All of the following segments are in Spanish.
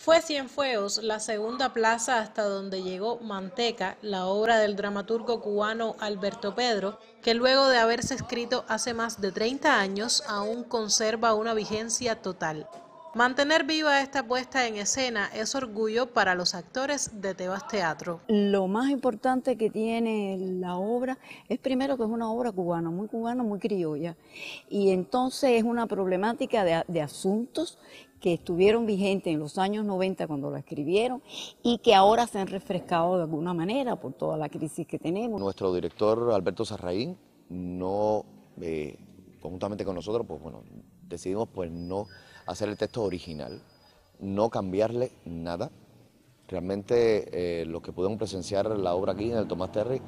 Fue Cienfuegos la segunda plaza hasta donde llegó Manteca, la obra del dramaturgo cubano Alberto Pedro, que luego de haberse escrito hace más de 30 años aún conserva una vigencia total. Mantener viva esta puesta en escena es orgullo para los actores de Tebas Teatro. Lo más importante que tiene la obra es primero que es una obra cubana, muy cubana, muy criolla. Y entonces es una problemática de, asuntos que estuvieron vigentes en los años 90 cuando la escribieron y que ahora se han refrescado de alguna manera por toda la crisis que tenemos. Nuestro director Alberto Sarraín no... Eh, conjuntamente con nosotros, pues bueno, decidimos pues no hacer el texto original, no cambiarle nada. Realmente eh, los que pudieron presenciar la obra aquí en el Tomás Terry,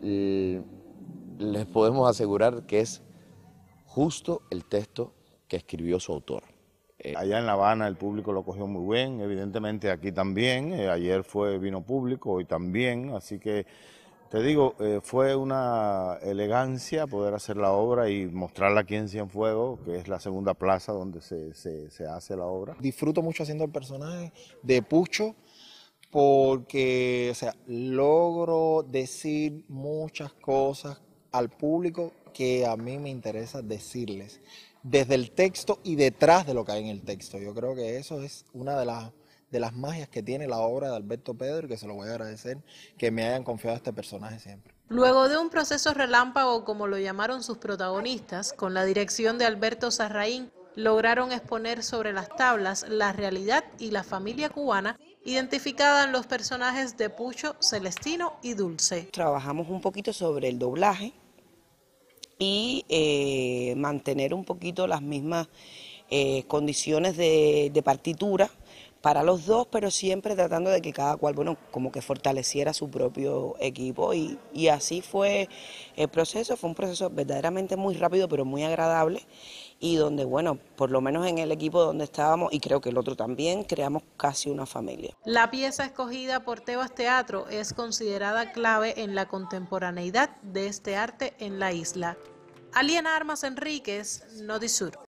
les podemos asegurar que es justo el texto que escribió su autor. Eh, Allá en La Habana el público lo cogió muy bien, evidentemente aquí también, eh, ayer fue vino público, hoy también, así que te digo, eh, fue una elegancia poder hacer la obra y mostrarla aquí en fuego, que es la segunda plaza donde se, se, se hace la obra. Disfruto mucho haciendo el personaje de Pucho porque o sea, logro decir muchas cosas al público que a mí me interesa decirles, desde el texto y detrás de lo que hay en el texto. Yo creo que eso es una de las de las magias que tiene la obra de Alberto Pedro y que se lo voy a agradecer que me hayan confiado a este personaje siempre. Luego de un proceso relámpago, como lo llamaron sus protagonistas, con la dirección de Alberto Sarraín, lograron exponer sobre las tablas la realidad y la familia cubana identificada en los personajes de Pucho, Celestino y Dulce. Trabajamos un poquito sobre el doblaje y eh, mantener un poquito las mismas eh, condiciones de partitura para los dos, pero siempre tratando de que cada cual, bueno, como que fortaleciera su propio equipo y, así fue el proceso, fue un proceso verdaderamente muy rápido, pero muy agradable y donde, bueno, por lo menos en el equipo donde estábamos, y creo que el otro también, creamos casi una familia. La pieza escogida por Tebas Teatro es considerada clave en la contemporaneidad de este arte en la isla. Aliena Armas Enríquez, Notisur.